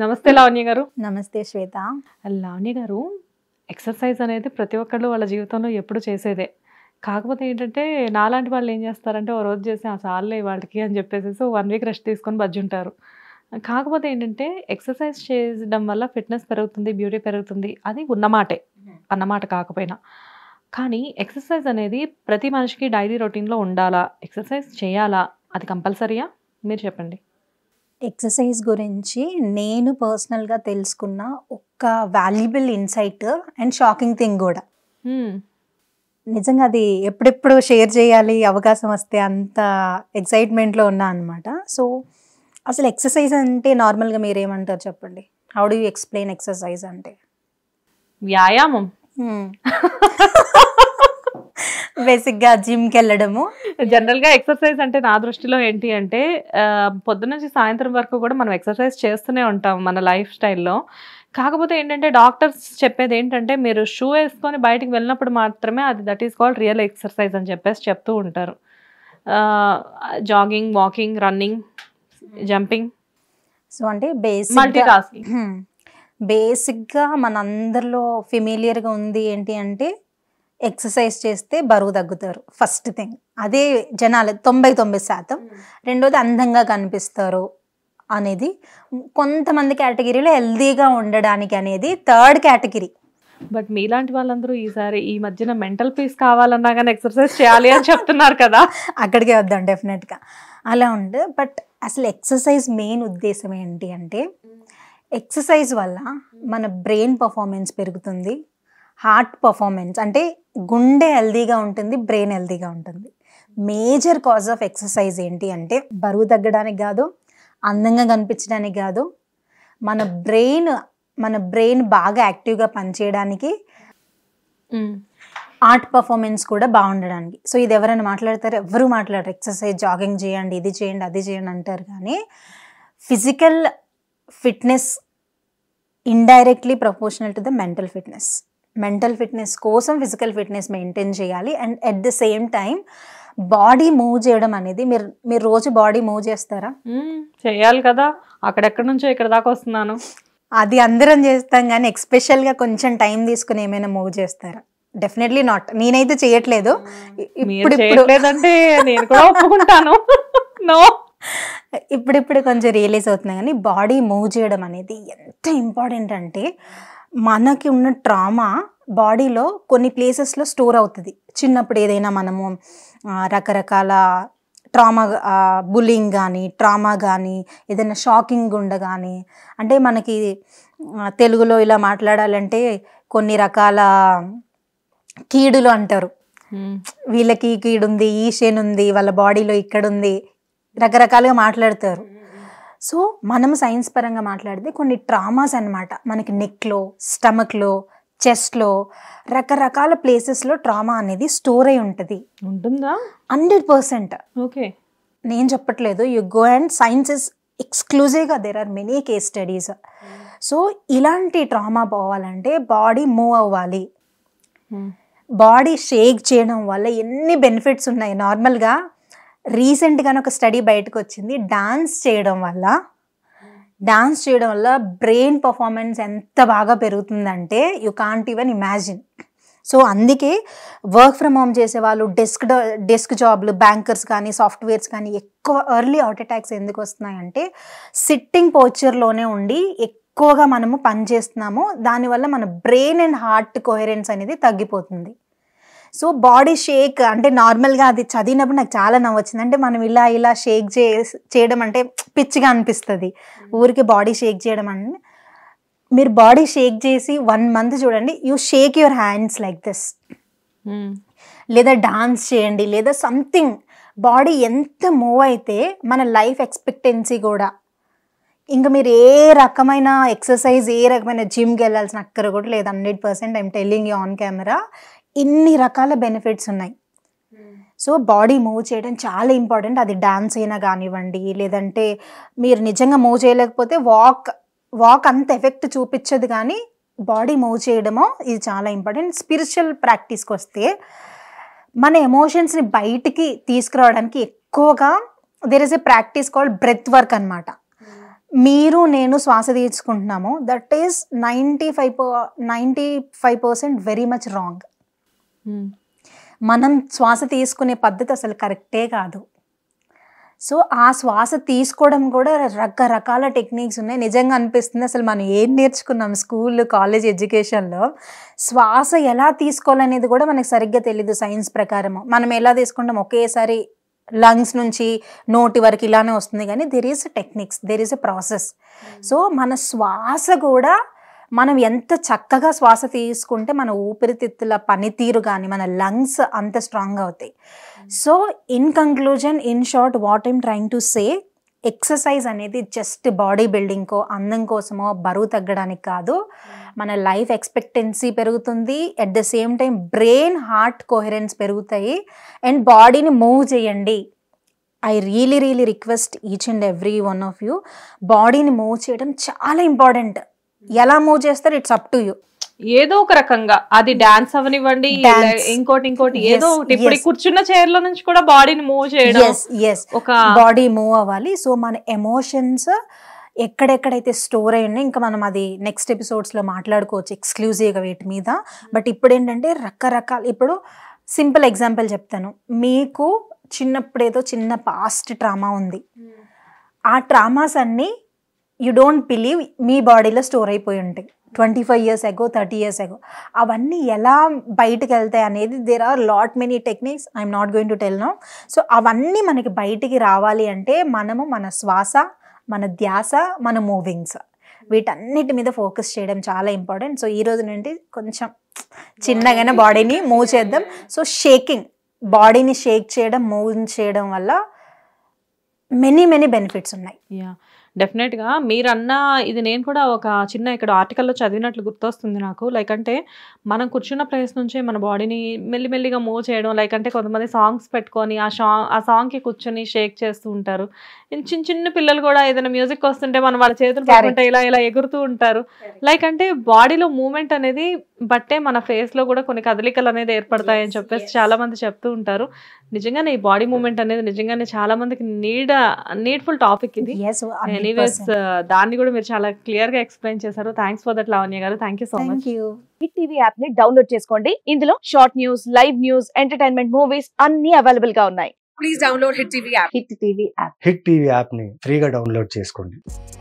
నమస్తే లావణ్య గారు నమస్తే శ్వేత లావణ్య గారు ఎక్సర్సైజ్ అనేది ప్రతి ఒక్కళ్ళు వాళ్ళ జీవితంలో ఎప్పుడు చేసేదే కాకపోతే ఏంటంటే నాలాంటి వాళ్ళు ఏం చేస్తారంటే ఓ రోజు చేసి ఆ చాలే వాళ్ళకి అని చెప్పేసి వన్ వీక్ రెస్ట్ తీసుకొని బజ్జుంటారు కాకపోతే ఏంటంటే ఎక్సర్సైజ్ చేయడం వల్ల ఫిట్నెస్ పెరుగుతుంది బ్యూటీ పెరుగుతుంది అది ఉన్నమాటే అన్నమాట కాకపోయినా కానీ ఎక్సర్సైజ్ అనేది ప్రతి మనిషికి డైలీ రొటీన్లో ఉండాలా ఎక్సర్సైజ్ చేయాలా అది కంపల్సరీయా మీరు చెప్పండి ఎక్సర్సైజ్ గురించి నేను పర్సనల్గా తెలుసుకున్న ఒక valuable insight and shocking thing కూడా నిజంగా అది ఎప్పుడెప్పుడు షేర్ చేయాలి అవకాశం వస్తే అంత ఎక్సైట్మెంట్లో ఉన్నా అనమాట సో అసలు ఎక్సర్సైజ్ అంటే నార్మల్గా మీరు ఏమంటారు చెప్పండి how do you explain exercise అంటే వ్యాయామం బేసిక్ గా జిమ్ కెళ్ళడము వెళ్ళడము జనరల్ గా ఎక్సర్సైజ్ అంటే నా దృష్టిలో ఏంటి అంటే పొద్దున నుంచి సాయంత్రం వరకు కూడా మనం ఎక్సర్సైజ్ చేస్తూనే ఉంటాం మన లైఫ్ స్టైల్లో కాకపోతే ఏంటంటే డాక్టర్స్ చెప్పేది ఏంటంటే మీరు షూ వేసుకొని బయటికి వెళ్ళినప్పుడు మాత్రమే అది that is called real exercise అని చెప్పేసి చెప్తూ ఉంటారు jogging walking running jumping so అంటే బేసిక్ మల్టీ టాస్కింగ్ బేసిక్గా మనందరిలో ఫెమిలియర్గా ఉంది ఏంటి అంటే ఎక్సర్సైజ్ చేస్తే బరువు తగ్గుతారు ఫస్ట్ థింగ్ అదే జనాలు తొంభై తొమ్మిది శాతం రెండోది అందంగా కనిపిస్తారు అనేది కొంతమంది కేటగిరీలో హెల్దీగా ఉండడానికి అనేది థర్డ్ కేటగిరీ బట్ మీలాంటి వాళ్ళందరూ ఈసారి ఈ మధ్యన మెంటల్ పీస్ కావాలన్నా కానీ ఎక్సర్సైజ్ చేయాలి అని చెప్తున్నారు కదా అక్కడికే వద్దాం డెఫినెట్గా అలా ఉండదు బట్ అసలు ఎక్సర్సైజ్ మెయిన్ ఉద్దేశం ఏంటి అంటే ఎక్సర్సైజ్ వల్ల మన బ్రెయిన్ పర్ఫార్మెన్స్ పెరుగుతుంది హార్ట్ పర్ఫార్మెన్స్ అంటే గుండె హెల్దీగా ఉంటుంది బ్రెయిన్ హెల్దీగా ఉంటుంది మేజర్ కాజ్ ఆఫ్ ఎక్సర్సైజ్ ఏంటి అంటే బరువు తగ్గడానికి కాదు అందంగా కనిపించడానికి కాదు మన బ్రెయిన్ మన బ్రెయిన్ బాగా యాక్టివ్గా పనిచేయడానికి ఆర్ట్ పర్ఫార్మెన్స్ కూడా బాగుండడానికి సో ఇది ఎవరైనా మాట్లాడతారు ఎవరు మాట్లాడరు ఎక్సర్సైజ్ జాగింగ్ చేయండి ఇది చేయండి అది చేయండి అంటారు కానీ ఫిజికల్ ఫిట్నెస్ ఇండైరెక్ట్లీ proportional to the mental fitness mental fitness కోసం ఫిజికల్ ఫిట్నెస్ మెయింటైన్ చేయాలి and at the same time body move చేయడం అనేది మీరు మీరు రోజు బాడీ మూవ్ చేస్తారా చేయాలి కదా అక్కడెక్కడి నుంచో ఇక్కడ దాకా వస్తున్నాను అది అందరం చేస్తాం కానీ ఎక్స్పెషల్గా కొంచెం టైం తీసుకుని ఏమైనా మూవ్ చేస్తారా డెఫినెట్లీ నాట్ నేనైతే చేయట్లేదు ఇప్పుడు లేదంటే ఒప్పుకుంటాను ఇప్పుడిప్పుడు కొంచెం రియలైజ్ అవుతున్నాయి కానీ బాడీ మూవ్ చేయడం అనేది ఎంత ఇంపార్టెంట్ అంటే మనకి ఉన్న ట్రామా బాడీలో కొన్ని ప్లేసెస్లో స్టోర్ అవుతుంది చిన్నప్పుడు ఏదైనా మనము రకరకాల ట్రామా బులింగ్ కానీ ట్రామా కానీ ఏదైనా షాకింగ్ కానీ అంటే మనకి తెలుగులో ఇలా మాట్లాడాలంటే కొన్ని రకాల కీడులు అంటారు వీళ్ళకి కీడుంది ఈ షేన్ ఉంది వాళ్ళ బాడీలో ఇక్కడుంది రకరకాలుగా మాట్లాడతారు సో మనం సైన్స్ పరంగా మాట్లాడితే కొన్ని ట్రామాస్ అనమాట మనకి నెక్లో స్టమక్లో చెస్ట్లో రకరకాల ప్లేసెస్లో ట్రామా అనేది స్టోర్ అయి ఉంటుంది ఉంటుందా హండ్రెడ్ పర్సెంట్ ఓకే నేను చెప్పట్లేదు యు గో అండ్ సైన్సెస్ ఎక్స్క్లూజివ్గా there are many case studies so ఇలాంటి ట్రామా పోవాలంటే బాడీ మూవ్ అవ్వాలి బాడీ hmm. షేక్ చేయడం వల్ల ఎన్ని బెనిఫిట్స్ ఉన్నాయి నార్మల్గా రీసెంట్గా ఒక స్టడీ బయటకు వచ్చింది డాన్స్ చేయడం వల్ల డాన్స్ చేయడం వల్ల బ్రెయిన్ పర్ఫార్మెన్స్ ఎంత బాగా పెరుగుతుందంటే you can't even imagine so అందుకే వర్క్ ఫ్రమ్ హోమ్ చేసేవాళ్ళు డెస్క్ డెస్క్ జాబ్లు బ్యాంకర్స్ కానీ సాఫ్ట్వేర్స్ కానీ ఎక్కువ ఎర్లీ హార్ట్ అటాక్స్ ఎందుకు వస్తున్నాయంటే సిట్టింగ్ పోచర్లోనే ఉండి ఎక్కువగా మనము పని చేస్తున్నాము దానివల్ల మన బ్రెయిన్ అండ్ హార్ట్ కోహరెన్స్ అనేది తగ్గిపోతుంది సో బాడీ షేక్ అంటే నార్మల్గా అది చదివినప్పుడు నాకు చాలా నవ్వచ్చింది అంటే మనం ఇలా ఇలా షేక్ చే చేయడం అంటే పిచ్చిగా అనిపిస్తుంది ఊరికి బాడీ షేక్ చేయడం అంటే మీరు బాడీ షేక్ చేసి వన్ మంత్ చూడండి you shake your hands like this లేదా డాన్స్ చేయండి లేదా సంథింగ్ బాడీ ఎంత మూవ్ అయితే మన లైఫ్ ఎక్స్పెక్టెన్సీ కూడా ఇంకా మీరు ఏ రకమైన ఎక్సర్సైజ్ ఏ రకమైన జిమ్కి వెళ్ళాల్సిన అక్కర కూడా లేదు hundred percent I'm telling you on camera ఇన్ని రకాల బెనిఫిట్స్ ఉన్నాయి సో బాడీ మూవ్ చేయడం చాలా ఇంపార్టెంట్ అది డాన్స్ అయినా కానివ్వండి లేదంటే మీరు నిజంగా మూవ్ చేయలేకపోతే వాక్ వాక్ అంత ఎఫెక్ట్ చూపించదు కానీ బాడీ మూవ్ చేయడమో ఇది చాలా ఇంపార్టెంట్ స్పిరిచువల్ ప్రాక్టీస్కి వస్తే మన ఎమోషన్స్ని బయటికి తీసుకురావడానికి ఎక్కువగా there is a practice call breath work అనమాట మీరు నేను శ్వాస తీర్చుకుంటున్నాము that is ninety five ninety five percent very much wrong మనం శ్వాస తీసుకునే పద్ధతి అసలు కరెక్టే కాదు సో ఆ శ్వాస తీసుకోవడం కూడా రకరకాల టెక్నిక్స్ ఉన్నాయి నిజంగా అనిపిస్తుంది అసలు మనం ఏం నేర్చుకున్నాం స్కూల్ కాలేజ్ ఎడ్యుకేషన్లో శ్వాస ఎలా తీసుకోవాలనేది కూడా మనకు సరిగ్గా తెలియదు సైన్స్ ప్రకారము మనం ఎలా తీసుకుంటాం ఒకేసారి లంగ్స్ నుంచి నోటి వరకు ఇలానే వస్తుంది కానీ there is techniques there is a process so మన శ్వాస కూడా మనం ఎంత చక్కగా శ్వాస తీసుకుంటే మన ఊపిరితిత్తుల పనితీరు కానీ మన లంగ్స్ అంత స్ట్రాంగ్ అవుతాయి hmm. So in conclusion in short what I'm trying to say exercise అనేది జస్ట్ బాడీ బిల్డింగ్కో అందం కోసమో బరువు తగ్గడానికి కాదు hmm. మన లైఫ్ ఎక్స్పెక్టెన్సీ పెరుగుతుంది at the same time brain heart coherence పెరుగుతాయి అండ్ బాడీని మూవ్ చేయండి I really really request each and every one of you బాడీని మూవ్ చేయడం చాలా ఇంపార్టెంట్ ఎలా మూవ్ చేస్తారు ఇట్స్ అప్ టు యూ ఏదో ఒక రకంగా అది డాన్స్ అవనివ్వండి ఇంకోటి ఇంకోటి ఏదో ఒకటి ఇప్పుడు కూర్చున్న చైర్ లో నుంచి కూడా బాడీని మూవ్ చేయడం ఒక బాడీ మూవ్ అవ్వాలి సో మన ఎమోషన్స్ ఎక్కడెక్కడైతే స్టోర్ అయ్యి ఇంకా మనం అది నెక్స్ట్ ఎపిసోడ్స్లో మాట్లాడుకోవచ్చు ఎక్స్క్లూజివ్గా వీటి మీద బట్ ఇప్పుడు ఏంటంటే రకరకాల ఇప్పుడు సింపుల్ ఎగ్జాంపుల్ చెప్తాను మీకు చిన్నప్పుడు ఏదో చిన్న పాస్ట్ ట్రామా ఉంది hmm. ఆ ట్రామాస్ అన్నీ యు డోంట్ బిలీవ్ మీ బాడీలో స్టోర్ అయిపోయి ఉంటాయి twenty five years ago thirty years ago అవన్నీ ఎలా బయటకు వెళ్తాయి అనేది there are lot many techniques I'm not going to tell now so అవన్నీ మనకి బయటికి రావాలి అంటే మనము మన శ్వాస మన ధ్యాస మన మూవింగ్స్ వీటన్నిటి మీద ఫోకస్ చేయడం చాలా ఇంపార్టెంట్ సో ఈ రోజు నుండి కొంచెం చిన్నగానే బాడీని మూవ్ చేద్దాం సో షేకింగ్ బాడీని షేక్ చేయడం మూవ్ చేయడం వల్ల మెనీ మెనీ బెనిఫిట్స్ ఉన్నాయి డెఫినెట్గా మీరన్న ఇది నేను కూడా ఒక చిన్న ఇక్కడ ఆర్టికల్లో చదివినట్లు గుర్తొస్తుంది నాకు లైక్ అంటే మనం కూర్చున్న ప్లేస్ నుంచే మన బాడీని మెల్లిమెల్లిగా మూవ్ చేయడం లైక్ అంటే కొంతమంది సాంగ్స్ పెట్టుకొని ఆ షా ఆ సాంగ్కి కూర్చొని షేక్ చేస్తూ ఉంటారు చిన్న చిన్న పిల్లలు కూడా ఏదైనా మ్యూజిక్ వస్తుంటే మనం వాళ్ళ చేతులు పట్టుకుంటే ఇలా ఇలా ఎగురుతూ ఉంటారు లైక్ అంటే బాడీలో మూమెంట్ అనేది బట్టే మన ఫేస్లో కూడా కొన్ని కదలికలు అనేది ఏర్పడతాయని చెప్పేసి చాలామంది చెప్తూ ఉంటారు నిజంగానే ఈ బాడీ మూమెంట్ అనేది నిజంగానే చాలా మందికి నీడ్ నీడ్ఫుల్ టాపిక్ ఇది ఎనీవేస్ uh, దాన్ని కూడా మీరు చాలా క్లియర్ గా ఎక్స్ప్లెయిన్ చేశారు థ్యాంక్స్ ఫర్ దట్ లావణ్య గారు thank you so much Hit TV app ని డౌన్లోడ్ చేసుకోండి ఇందులో short news live news entertainment movies అన్ని అవైలబుల్ గా ఉన్నాయి please download Hit TV app Hit TV app Hit TV app ని ఫ్రీగా డౌన్లోడ్ చేసుకోండి